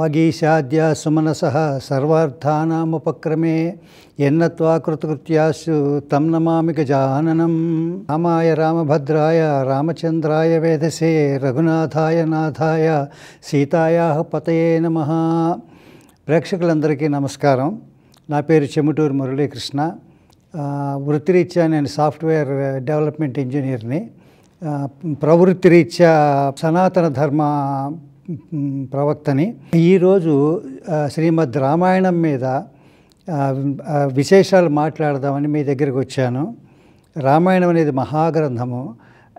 వాగీశాద్య సుమనస సర్వార్థానాముపక్రమే ఎన్నత్వా తం నమామిక జాననం రామాయ రామభద్రాయ రామచంద్రాయ వేదసే రఘునాథాయ నాథాయ సీతాయా పతయే నమ ప్రేక్షకులందరికీ నమస్కారం నా పేరు చెముటూరు మురళీకృష్ణ వృత్తిరీత్యా నేను సాఫ్ట్వేర్ డెవలప్మెంట్ ఇంజనీర్ని ప్రవృత్తిరీత్యా సనాతన ధర్మ ప్రవక్తని ఈరోజు శ్రీమద్ రామాయణం మీద విశేషాలు మాట్లాడదామని మీ దగ్గరకు వచ్చాను రామాయణం అనేది మహాగ్రంథము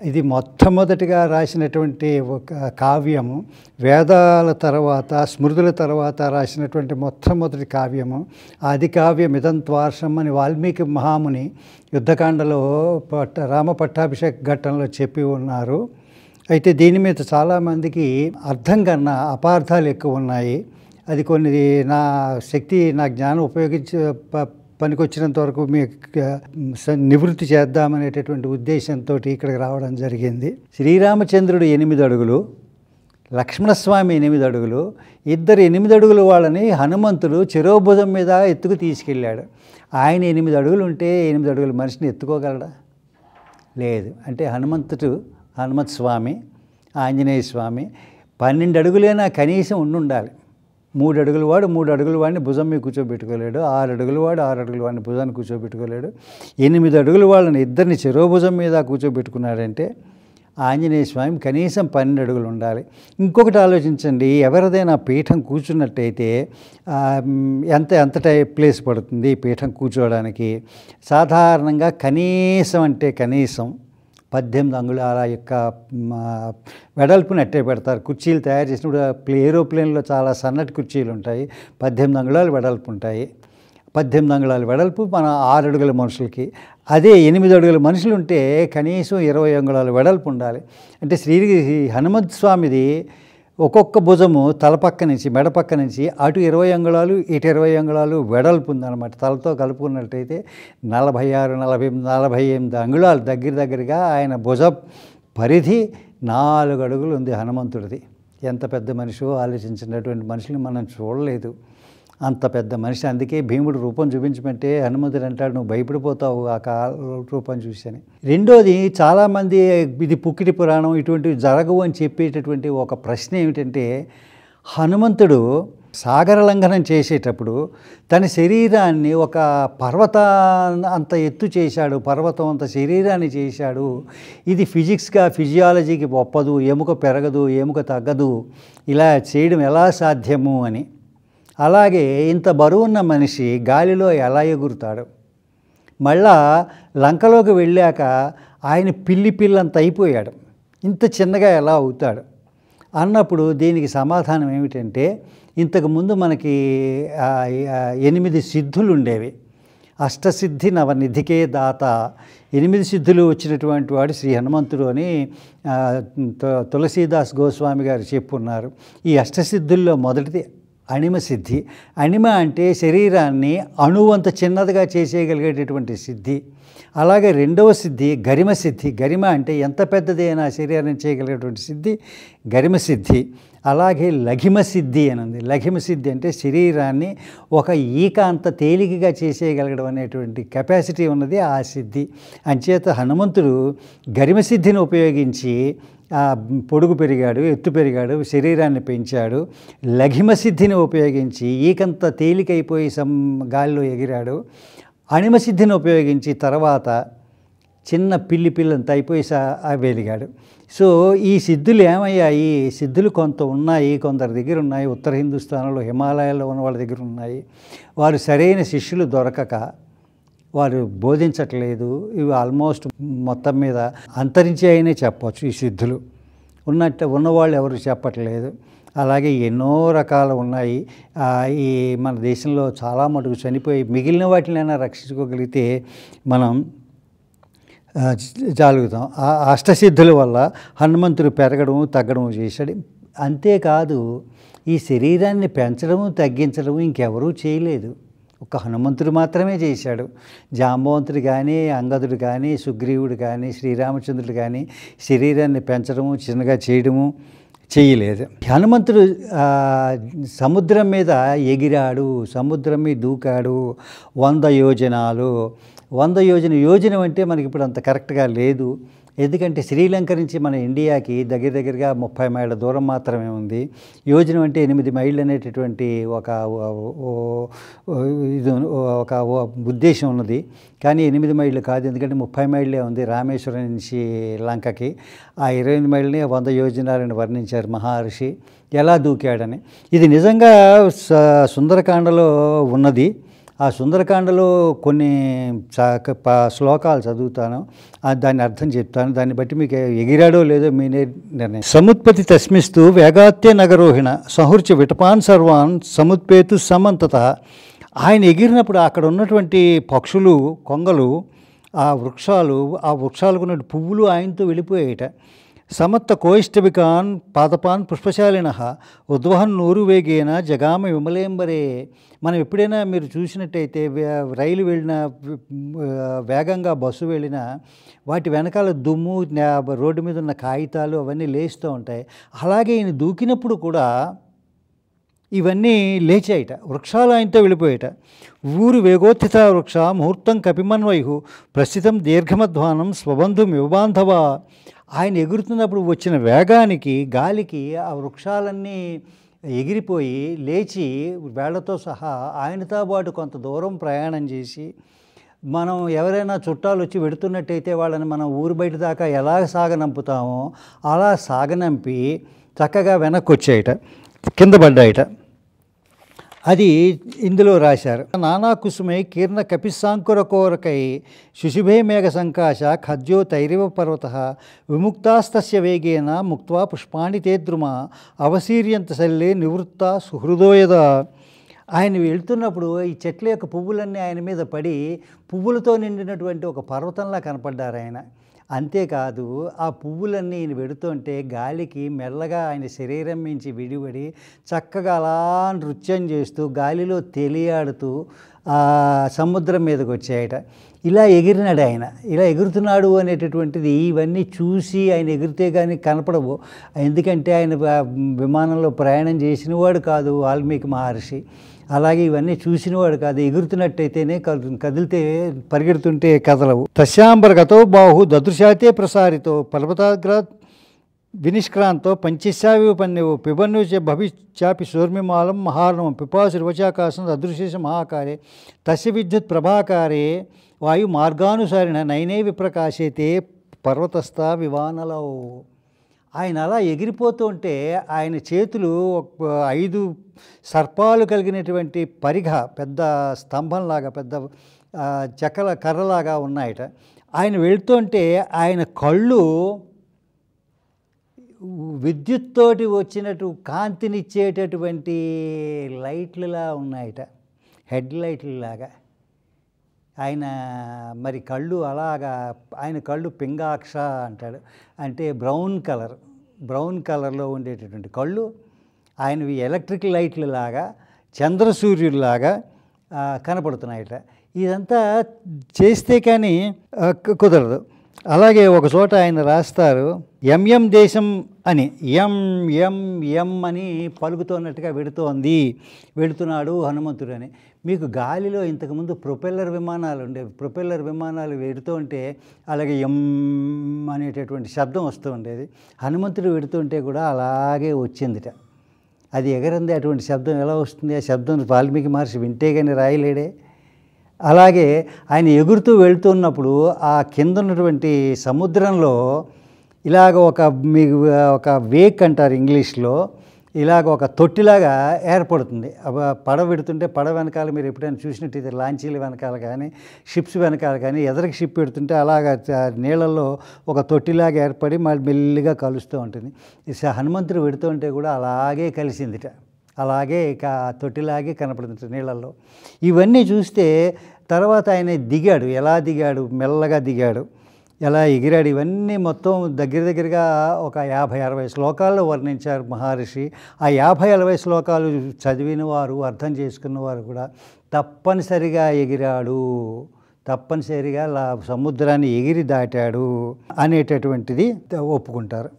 ఇది మొట్టమొదటిగా రాసినటువంటి ఒక కావ్యము వేదాల తర్వాత స్మృతుల తర్వాత రాసినటువంటి మొట్టమొదటి కావ్యము ఆది కావ్యం ఇదంత్వార్షం అని వాల్మీకి మహాముని యుద్ధకాండలో పట్ట రామ పట్టాభిషేక ఘట్టంలో చెప్పి ఉన్నారు అయితే దీని మీద చాలామందికి అర్థం కన్నా అపార్థాలు ఎక్కువ ఉన్నాయి అది కొన్ని నా శక్తి నా జ్ఞానం ఉపయోగించే పనికొచ్చినంత వరకు మీ నివృత్తి చేద్దామనేటటువంటి ఉద్దేశంతో ఇక్కడికి రావడం జరిగింది శ్రీరామచంద్రుడు ఎనిమిది అడుగులు లక్ష్మణస్వామి ఎనిమిది అడుగులు ఇద్దరు ఎనిమిది అడుగులు వాళ్ళని హనుమంతుడు చెరోభుజం మీద ఎత్తుకు తీసుకెళ్ళాడు ఆయన ఎనిమిది అడుగులు ఉంటే ఎనిమిది అడుగుల మనిషిని ఎత్తుకోగలడా లేదు అంటే హనుమంతుడు హనుమత్ స్వామి ఆంజనేయ స్వామి పన్నెండు అడుగులైనా కనీసం ఉండుండాలి మూడు అడుగుల వాడు మూడు అడుగుల వాడిని భుజం మీద కూర్చోబెట్టుకోలేడు ఆరు అడుగుల వాడు ఆరు అడుగుల వాడిని భుజాన్ని కూర్చోబెట్టుకోలేడు ఎనిమిది అడుగుల వాళ్ళని ఇద్దరిని చెరో భుజం మీద కూర్చోబెట్టుకున్నాడంటే ఆంజనేయ స్వామి కనీసం పన్నెండు అడుగులు ఉండాలి ఇంకొకటి ఆలోచించండి ఎవరిదైనా పీఠం కూర్చున్నట్టయితే ఎంత ఎంత ప్లేస్ పడుతుంది పీఠం కూర్చోవడానికి సాధారణంగా కనీసం అంటే కనీసం పద్దెనిమిది అంగుళాల యొక్క వెడల్పు అట్టే పెడతారు కుర్చీలు తయారు చేసినప్పుడు ఏరోప్లేన్లో చాలా సన్నటి కుర్చీలు ఉంటాయి పద్దెనిమిది అంగుళాలు వెడల్పు ఉంటాయి పద్దెనిమిది అంగుళాలు వెడల్పు మన ఆరు అడుగుల మనుషులకి అదే ఎనిమిది అడుగుల మనుషులు ఉంటే కనీసం ఇరవై అంగుళాలు వెడల్పు ఉండాలి అంటే శ్రీ హనుమంత స్వామిది ఒక్కొక్క భుజము తల పక్క నుంచి మెడపక్క నుంచి అటు ఇరవై అంగుళాలు ఇటు ఇరవై అంగుళాలు వెడల్పు ఉందన్నమాట తలతో కలుపుకున్నట్టయితే నలభై ఆరు నలభై నలభై ఎనిమిది అంగుళాలు దగ్గర దగ్గరగా ఆయన భుజ పరిధి నాలుగు అడుగులు ఉంది హనుమంతుడిది ఎంత పెద్ద మనిషో ఆలోచించినటువంటి మనుషుల్ని మనం చూడలేదు అంత పెద్ద మనిషి అందుకే భీముడు రూపం చూపించమంటే హనుమంతుడు అంటాడు నువ్వు భయపడిపోతావు ఆ కాల రూపం చూసాను రెండోది చాలామంది ఇది పుక్కిటి పురాణం ఇటువంటివి జరగవు అని చెప్పేటటువంటి ఒక ప్రశ్న ఏమిటంటే హనుమంతుడు సాగర లంఘనం చేసేటప్పుడు తన శరీరాన్ని ఒక పర్వత అంత ఎత్తు చేశాడు పర్వతం అంత శరీరాన్ని చేశాడు ఇది ఫిజిక్స్గా ఫిజియాలజీకి ఒప్పదు ఎముక పెరగదు ఎముక తగ్గదు ఇలా చేయడం ఎలా సాధ్యము అని అలాగే ఇంత బరువున్న మనిషి గాలిలో ఎలా ఎగురుతాడు మళ్ళా లంకలోకి వెళ్ళాక ఆయన పిల్లి పిల్లంత అయిపోయాడు ఇంత చిన్నగా ఎలా అవుతాడు అన్నప్పుడు దీనికి సమాధానం ఏమిటంటే ఇంతకుముందు మనకి ఎనిమిది సిద్ధులు ఉండేవి అష్టసిద్ధి నవనిధికే దాత ఎనిమిది సిద్ధులు వచ్చినటువంటి వాడు శ్రీ హనుమంతుడు అని తులసీదాస్ గోస్వామి గారు చెప్పున్నారు ఈ అష్టసిద్ధుల్లో మొదటిది అణిమ సిద్ధి అణిమ అంటే శరీరాన్ని అణువంత చిన్నదిగా చేసేయగలిగేటటువంటి సిద్ధి అలాగే రెండవ సిద్ధి గరిమ సిద్ధి గరిమ అంటే ఎంత పెద్దదైనా శరీరాన్ని చేయగలిగేటువంటి సిద్ధి గరిమ సిద్ధి అలాగే లఘిమ సిద్ధి అని ఉంది లఘిమ సిద్ధి అంటే శరీరాన్ని ఒక ఈక అంత తేలికగా చేసేయగలగడం అనేటువంటి కెపాసిటీ ఉన్నది ఆ సిద్ధి అంచేత హనుమంతుడు గరిమ సిద్ధిని ఉపయోగించి పొడుగు పెరిగాడు ఎత్తు పెరిగాడు శరీరాన్ని పెంచాడు లఘిమ సిద్ధిని ఉపయోగించి ఈకంత తేలికైపోయి సం గాలిలో ఎగిరాడు అణిమసిద్ధిని ఉపయోగించి తర్వాత చిన్న పిల్లి పిల్లంత అయిపోయి వెలిగాడు సో ఈ సిద్ధులు ఏమయ్యాయి సిద్ధులు కొంత ఉన్నాయి కొందరి దగ్గర ఉన్నాయి ఉత్తర హిందుస్థానంలో హిమాలయాల్లో ఉన్న వాళ్ళ దగ్గర ఉన్నాయి వారు సరైన శిష్యులు దొరకక వారు బోధించట్లేదు ఇవి ఆల్మోస్ట్ మొత్తం మీద అంతరించాయనే చెప్పవచ్చు ఈ సిద్ధులు ఉన్నట్టు ఉన్నవాళ్ళు ఎవరు చెప్పట్లేదు అలాగే ఎన్నో రకాలు ఉన్నాయి ఈ మన దేశంలో చాలా మటుకు చనిపోయి మిగిలిన వాటినైనా రక్షించుకోగలిగితే మనం జాలుగుతాం ఆ అష్టసిద్ధుల వల్ల హనుమంతుడు పెరగడం తగ్గడం చేశాడు అంతేకాదు ఈ శరీరాన్ని పెంచడము తగ్గించడము ఇంకెవరూ చేయలేదు ఒక హనుమంతుడు మాత్రమే చేశాడు జాంబవంతుడు కానీ అంగదుడు కానీ సుగ్రీవుడు కానీ శ్రీరామచంద్రుడు కానీ శరీరాన్ని పెంచడము చిన్నగా చేయడము చేయలేదు హనుమంతుడు సముద్రం మీద ఎగిరాడు సముద్రం మీద దూకాడు వంద యోజనాలు వంద యోజన యోజనం అంటే మనకి ఇప్పుడు అంత కరెక్ట్గా లేదు ఎందుకంటే శ్రీలంక నుంచి మన ఇండియాకి దగ్గర దగ్గరగా ముప్పై మైళ్ళ దూరం మాత్రమే ఉంది యోజన అంటే ఎనిమిది మైళ్ళు అనేటటువంటి ఒక ఇది ఒక ఉద్దేశం ఉన్నది కానీ ఎనిమిది మైళ్ళు కాదు ఎందుకంటే ముప్పై మైళ్ళే ఉంది రామేశ్వరం నుంచి లంకకి ఆ ఇరవై ఎనిమిది మైళ్ళని వంద యోజనాలని వర్ణించారు మహర్షి ఎలా దూకాడని ఇది నిజంగా సుందరకాండలో ఉన్నది ఆ సుందరకాండలో కొన్ని శ్లోకాలు చదువుతాను దాన్ని అర్థం చెప్తాను దాన్ని బట్టి మీకు ఎగిరాడో లేదో మీ నిర్ణయం సముత్పత్తి తస్మిస్తూ వేగాత్య నగరోహిణ సహుర్చ విటపాన్ సర్వాన్ సముత్పేతు సమంతత ఆయన ఎగిరినప్పుడు అక్కడ ఉన్నటువంటి పక్షులు కొంగలు ఆ వృక్షాలు ఆ వృక్షాలకు ఉన్న పువ్వులు ఆయనతో వెళ్ళిపోయాయిట సమత్త సమత్తకోయిష్టవికాన్ పాదపాన్ పుష్పశాలిన ఉద్వహన్ వేగేన జగామ విమలేంబరే మనం ఎప్పుడైనా మీరు చూసినట్టయితే రైలు వెళ్ళిన వేగంగా బస్సు వెళ్ళిన వాటి వెనకాల దుమ్ము రోడ్డు మీద ఉన్న కాగితాలు అవన్నీ లేస్తూ ఉంటాయి అలాగే ఈయన దూకినప్పుడు కూడా ఇవన్నీ లేచాయిట వృక్షాలు ఆయనతో వెళ్ళిపోయాట ఊరు వేగోత్థిత వృక్ష ముహూర్తం కపిమన్వయు ప్రస్తుతం దీర్ఘమధ్వానం స్వబంధు యువబాంధవ ఆయన ఎగురుతున్నప్పుడు వచ్చిన వేగానికి గాలికి ఆ వృక్షాలన్నీ ఎగిరిపోయి లేచి వేళ్లతో సహా ఆయనతో పాటు కొంత దూరం ప్రయాణం చేసి మనం ఎవరైనా చుట్టాలు వచ్చి వెడుతున్నట్టయితే వాళ్ళని మనం ఊరు బయట దాకా ఎలా సాగనంపుతామో అలా సాగనంపి చక్కగా వెనక్కి వచ్చాయట కింద పడ్డాయట అది ఇందులో రాశారు నానా కుసుమై కీర్ణ కోరకై శుశుభే మేఘ సంకాశ ఖద్యో తైరివ పర్వత విముక్తాస్తస్య వేగేన ముక్వా పుష్పాణి తేద్రుమ అవసీర్యంత శల్లి నివృత్త సుహృదోయద ఆయన వెళ్తున్నప్పుడు ఈ చెట్ల యొక్క పువ్వులన్నీ ఆయన మీద పడి పువ్వులతో నిండినటువంటి ఒక పర్వతంలా కనపడ్డారు ఆయన అంతేకాదు ఆ పువ్వులన్నీ ఈయన పెడుతుంటే గాలికి మెల్లగా ఆయన శరీరం నుంచి విడిపడి చక్కగా అలా నృత్యం చేస్తూ గాలిలో తెలియాడుతూ సముద్రం మీదకి వచ్చాయట ఇలా ఎగిరినాడు ఆయన ఇలా ఎగురుతున్నాడు అనేటటువంటిది ఇవన్నీ చూసి ఆయన ఎగిరితే కానీ కనపడవు ఎందుకంటే ఆయన విమానంలో ప్రయాణం చేసిన వాడు కాదు వాల్మీకి మహర్షి అలాగే ఇవన్నీ చూసిన వాడు కాదు ఎగుర్తునట్టైతేనే కదులుతే పరిగెర్తుంటే కదలవు తశాంభర్గతో బాహు దతుశాయతే ప్రసారితో పర్వతాగ్ర వినిష్క్రాంతో పంచీశావి ఉపన్నెవో పిబన్్యజే భవిష్యాపిసోర్మే మాలం మహార్ణం పిపాసృవచాకాశం అదృశ్యేష మహాకారే తశివిద్యుత్ ప్రభాకారే వాయు మార్గానుసారిన నయినే విప్రకాశేతే పర్వతస్తా వివానలౌ ఆయన అలా ఎగిరిపోతూ ఉంటే ఆయన చేతులు ఐదు సర్పాలు కలిగినటువంటి పరిఘ పెద్ద స్తంభంలాగా పెద్ద చెక్కల కర్రలాగా ఉన్నాయట ఆయన వెళుతుంటే ఆయన కళ్ళు విద్యుత్తోటి వచ్చినట్టు కాంతినిచ్చేటటువంటి లైట్లులా ఉన్నాయట హెడ్ లైట్లులాగా ఆయన మరి కళ్ళు అలాగా ఆయన కళ్ళు పింగాక్ష అంటాడు అంటే బ్రౌన్ కలర్ బ్రౌన్ కలర్లో ఉండేటటువంటి కళ్ళు ఆయనవి ఎలక్ట్రిక్ లైట్లు లాగా చంద్రసూర్యుల్లాగా కనపడుతున్నాయట ఇదంతా చేస్తే కానీ కుదరదు అలాగే ఒక చోట ఆయన రాస్తారు ఎంఎం దేశం అని ఎం ఎం ఎం అని పలుకుతున్నట్టుగా వెడుతోంది వెడుతున్నాడు హనుమంతుడు అని మీకు గాలిలో ఇంతకుముందు ప్రొపెల్లర్ విమానాలు ఉండే ప్రొపెల్లర్ విమానాలు వెడుతూ ఉంటే అలాగే ఎం అనేటటువంటి శబ్దం వస్తూ ఉండేది హనుమంతుడు వెడుతుంటే కూడా అలాగే వచ్చిందిట అది ఎగరంది అటువంటి శబ్దం ఎలా వస్తుంది ఆ శబ్దం వాల్మీకి మహర్షి వింటే కానీ రాయలేడే అలాగే ఆయన ఎగురుతూ వెళుతున్నప్పుడు ఆ కింద ఉన్నటువంటి సముద్రంలో ఇలాగ ఒక మీ ఒక వేక్ అంటారు ఇంగ్లీష్లో ఇలాగ ఒక తొట్టిలాగా ఏర్పడుతుంది పడవ పెడుతుంటే పడవ వెనకాల మీరు ఎప్పుడైనా చూసినట్టయితే లాంచీల వెనకాల కానీ షిప్స్ వెనకాల కానీ ఎదరికి షిప్ పెడుతుంటే అలాగ నీళ్ళల్లో ఒక తొట్టిలాగా ఏర్పడి మళ్ళీ మెల్లిగా కలుస్తూ ఉంటుంది హనుమంతుడు పెడుతుంటే కూడా అలాగే కలిసిందిట అలాగే ఇక తొట్టిలాగే కనపడుతుంది నీళ్ళల్లో ఇవన్నీ చూస్తే తర్వాత ఆయన దిగాడు ఎలా దిగాడు మెల్లగా దిగాడు ఎలా ఎగిరాడు ఇవన్నీ మొత్తం దగ్గర దగ్గరగా ఒక యాభై అరవై శ్లోకాల్లో వర్ణించారు మహర్షి ఆ యాభై అరవై శ్లోకాలు చదివిన వారు అర్థం చేసుకున్న వారు కూడా తప్పనిసరిగా ఎగిరాడు తప్పనిసరిగా సముద్రాన్ని ఎగిరి దాటాడు అనేటటువంటిది ఒప్పుకుంటారు